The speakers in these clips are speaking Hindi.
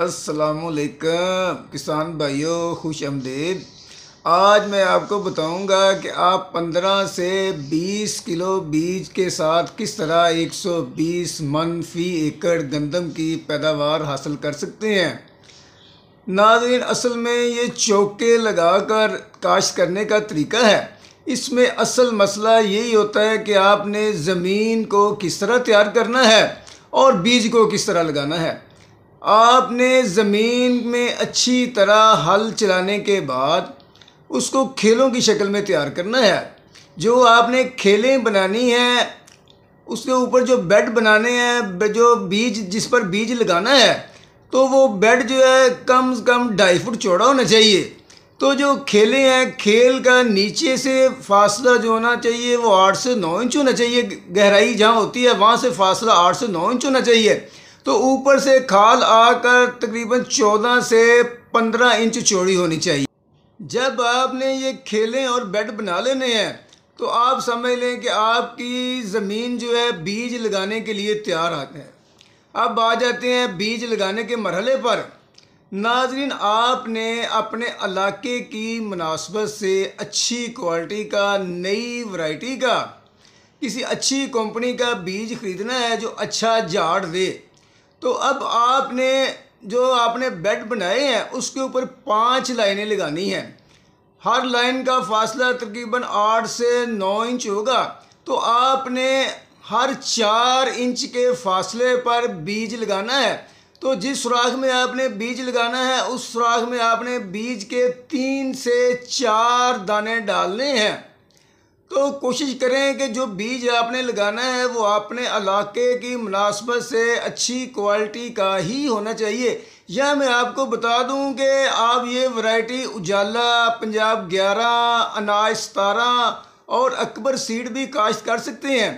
असलकम किसान भाइयों खुश आमदेद आज मैं आपको बताऊंगा कि आप 15 से 20 किलो बीज के साथ किस तरह 120 मन फी एकड़ गंदम की पैदावार हासिल कर सकते हैं नाजरीन असल में ये चौके लगाकर काश करने का तरीका है इसमें असल मसला यही होता है कि आपने ज़मीन को किस तरह तैयार करना है और बीज को किस तरह लगाना है आपने ज़मीन में अच्छी तरह हल चलाने के बाद उसको खेलों की शक्ल में तैयार करना है जो आपने खेलें बनानी है उसके ऊपर जो बेड बनाने हैं जो बीज जिस पर बीज लगाना है तो वो बेड जो है कम से कम ढाई फुट चौड़ा होना चाहिए तो जो खेले हैं खेल का नीचे से फासला जो होना चाहिए वो आठ से नौ इंच होना चाहिए गहराई जहाँ होती है वहाँ से फासला आठ से नौ इंच होना चाहिए तो ऊपर से खाल आकर तकरीबन चौदह से पंद्रह इंच चौड़ी होनी चाहिए जब आपने ये खेलें और बेड बना लेने हैं तो आप समझ लें कि आपकी ज़मीन जो है बीज लगाने के लिए तैयार आते हैं अब आ जाते हैं बीज लगाने के मरहले पर नाजरीन आपने अपने इलाके की मुनासबत से अच्छी क्वालिटी का नई वैरायटी का किसी अच्छी कंपनी का बीज ख़रीदना है जो अच्छा झाड़ दे तो अब आपने जो आपने बेड बनाए हैं उसके ऊपर पाँच लाइनें लगानी हैं हर लाइन का फासला तकरीबन आठ से नौ इंच होगा तो आपने हर चार इंच के फासले पर बीज लगाना है तो जिस सुराख में आपने बीज लगाना है उस सुराख में आपने बीज के तीन से चार दाने डालने हैं तो कोशिश करें कि जो बीज आपने लगाना है वो आपने इलाके की मुनासबत से अच्छी क्वालिटी का ही होना चाहिए यह मैं आपको बता दूं कि आप ये वैरायटी उजाला पंजाब ग्यारह अनाज सतारा और अकबर सीड भी काश्त कर सकते हैं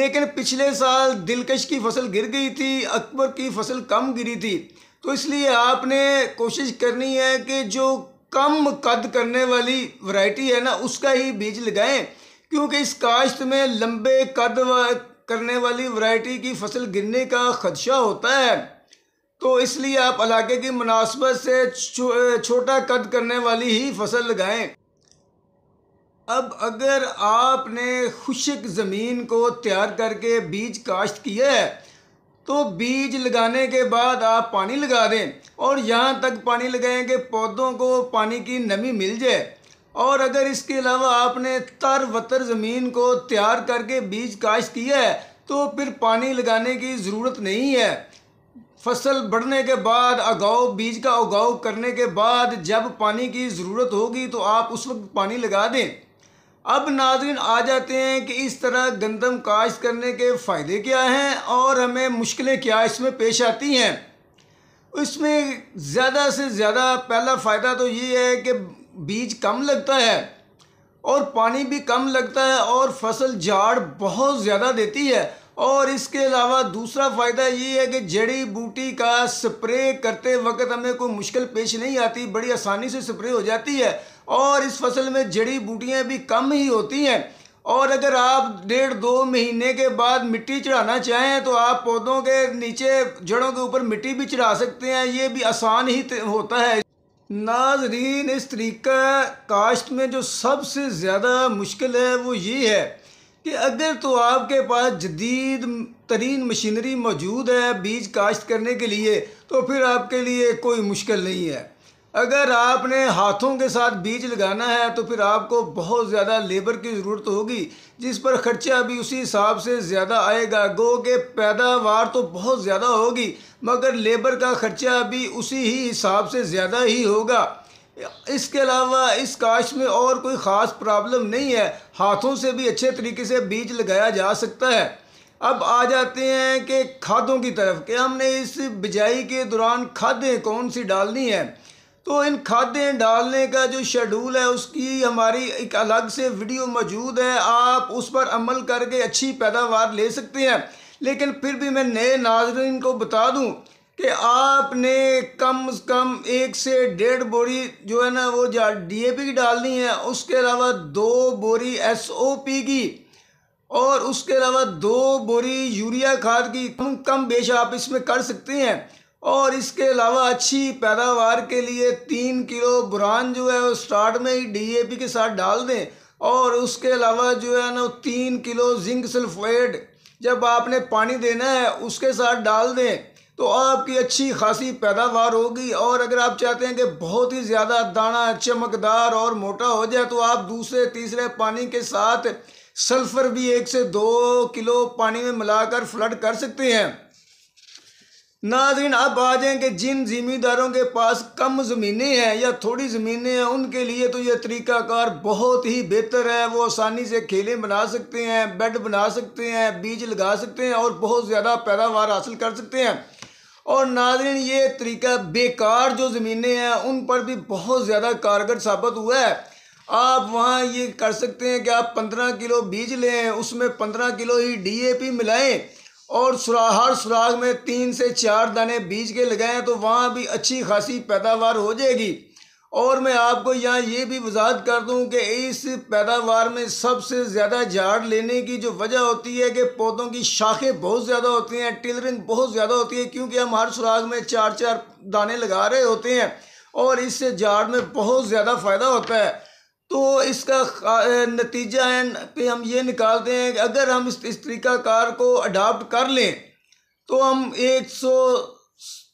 लेकिन पिछले साल दिलकश की फसल गिर गई थी अकबर की फसल कम गिरी थी तो इसलिए आपने कोशिश करनी है कि जो कम कद करने वाली वैरायटी है ना उसका ही बीज लगाएं क्योंकि इस काश्त में लंबे कद करने वाली वैरायटी की फसल गिरने का खदशा होता है तो इसलिए आप इलाके की मुनासबत से छो, छोटा कद करने वाली ही फसल लगाएं अब अगर आपने खुशक ज़मीन को तैयार करके बीज काश्त किया है तो बीज लगाने के बाद आप पानी लगा दें और यहाँ तक पानी लगाएं कि पौधों को पानी की नमी मिल जाए और अगर इसके अलावा आपने तर वतर ज़मीन को तैयार करके बीज काश्त किया है तो फिर पानी लगाने की ज़रूरत नहीं है फसल बढ़ने के बाद अगाव बीज का उगाव करने के बाद जब पानी की ज़रूरत होगी तो आप उस वक्त पानी लगा दें अब नाजरन आ जाते हैं कि इस तरह गंदम काश्त करने के फ़ायदे क्या हैं और हमें मुश्किलें क्या इसमें पेश आती हैं इसमें ज़्यादा से ज़्यादा पहला फ़ायदा तो ये है कि बीज कम लगता है और पानी भी कम लगता है और फसल झाड़ बहुत ज़्यादा देती है और इसके अलावा दूसरा फ़ायदा ये है कि जड़ी बूटी का स्प्रे करते वक्त हमें कोई मुश्किल पेश नहीं आती बड़ी आसानी से स्प्रे हो जाती है और इस फसल में जड़ी बूटियाँ भी कम ही होती हैं और अगर आप डेढ़ दो महीने के बाद मिट्टी चढ़ाना चाहें तो आप पौधों के नीचे जड़ों के ऊपर मिट्टी भी चढ़ा सकते हैं ये भी आसान ही होता है नाजरीन इस तरीका काश्त में जो सबसे ज़्यादा मुश्किल है वो ये है कि अगर तो आपके पास जदीद तरीन मशीनरी मौजूद है बीज काश्त करने के लिए तो फिर आपके लिए कोई मुश्किल नहीं है अगर आपने हाथों के साथ बीज लगाना है तो फिर आपको बहुत ज़्यादा लेबर की ज़रूरत होगी जिस पर खर्चा भी उसी हिसाब से ज़्यादा आएगा गो के पैदावार तो बहुत ज़्यादा होगी मगर लेबर का खर्चा भी उसी ही हिसाब से ज़्यादा ही होगा इसके अलावा इस काश में और कोई ख़ास प्रॉब्लम नहीं है हाथों से भी अच्छे तरीके से बीज लगाया जा सकता है अब आ जाते हैं कि खादों की तरफ कि हमने इस बिजाई के दौरान खादें कौन सी डालनी है तो इन खादें डालने का जो शेड्यूल है उसकी हमारी एक अलग से वीडियो मौजूद है आप उस पर अमल करके अच्छी पैदावार ले सकते हैं लेकिन फिर भी मैं नए नाजरन को बता दूं कि आपने कम से कम एक से डेढ़ बोरी जो है ना वो डी ए पी की डालनी है उसके अलावा दो बोरी एस ओ पी की और उसके अलावा दो बोरी यूरिया खाद की कम कम बेश आप इसमें कर सकते हैं और इसके अलावा अच्छी पैदावार के लिए तीन किलो बुरान जो है वो स्टार्ट में ही डीएपी के साथ डाल दें और उसके अलावा जो है ना तीन किलो जिंक सल्फेट जब आपने पानी देना है उसके साथ डाल दें तो आपकी अच्छी खासी पैदावार होगी और अगर आप चाहते हैं कि बहुत ही ज़्यादा दाना चमकदार और मोटा हो जाए तो आप दूसरे तीसरे पानी के साथ सल्फ़र भी एक से दो किलो पानी में मिलाकर फ्लड कर सकते हैं नाजरीन आप आ जाएँ कि जिन ज़मींदारों के पास कम ज़मीनें हैं या थोड़ी ज़मीनें हैं उनके लिए तो ये तरीकाकार बहुत ही बेहतर है वो आसानी से खेलें बना सकते हैं बेड बना सकते हैं बीज लगा सकते हैं और बहुत ज़्यादा पैदावार हासिल कर सकते हैं और नाजरीन ये तरीका बेकार जो ज़मीनें हैं उन पर भी बहुत ज़्यादा कारगर साबित हुआ है आप वहाँ ये कर सकते हैं कि आप पंद्रह किलो बीज लें उसमें पंद्रह किलो ही डी ए पी मिलाएँ और सुराग हर सुराग में तीन से चार दाने बीज के लगाएं तो वहाँ भी अच्छी खासी पैदावार हो जाएगी और मैं आपको यहाँ ये भी वजाहत कर दूँ कि इस पैदावार में सबसे ज़्यादा झाड़ लेने की जो वजह होती है कि पौधों की शाखें बहुत ज़्यादा होती हैं टिलरिंग बहुत ज़्यादा होती है क्योंकि हम हर सुराग में चार चार दाने लगा रहे होते हैं और इससे झाड़ में बहुत ज़्यादा फ़ायदा होता है तो इसका नतीजा पे हम ये निकालते हैं कि अगर हम इस, इस तरीक़ाकार को अडाप्ट कर लें तो हम 100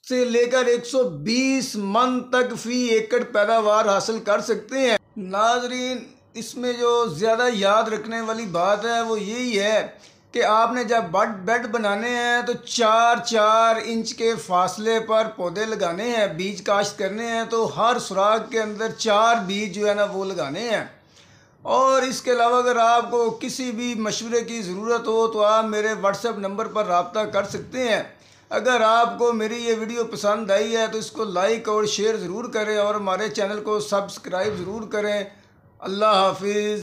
से लेकर 120 मन तक फ़ी एकड़ पैदावार हासिल कर सकते हैं नाजरीन इसमें जो ज़्यादा याद रखने वाली बात है वो यही है कि आपने जब बड बेड बनाने हैं तो चार चार इंच के फासले पर पौधे लगाने हैं बीज काश्त करने हैं तो हर सुराग के अंदर चार बीज जो है ना वो लगाने हैं और इसके अलावा अगर आपको किसी भी मशवरे की ज़रूरत हो तो आप मेरे व्हाट्सएप नंबर पर रबता कर सकते हैं अगर आपको मेरी ये वीडियो पसंद आई है तो इसको लाइक और शेयर ज़रूर करें और हमारे चैनल को सब्सक्राइब ज़रूर करें अल्लाह हाफिज़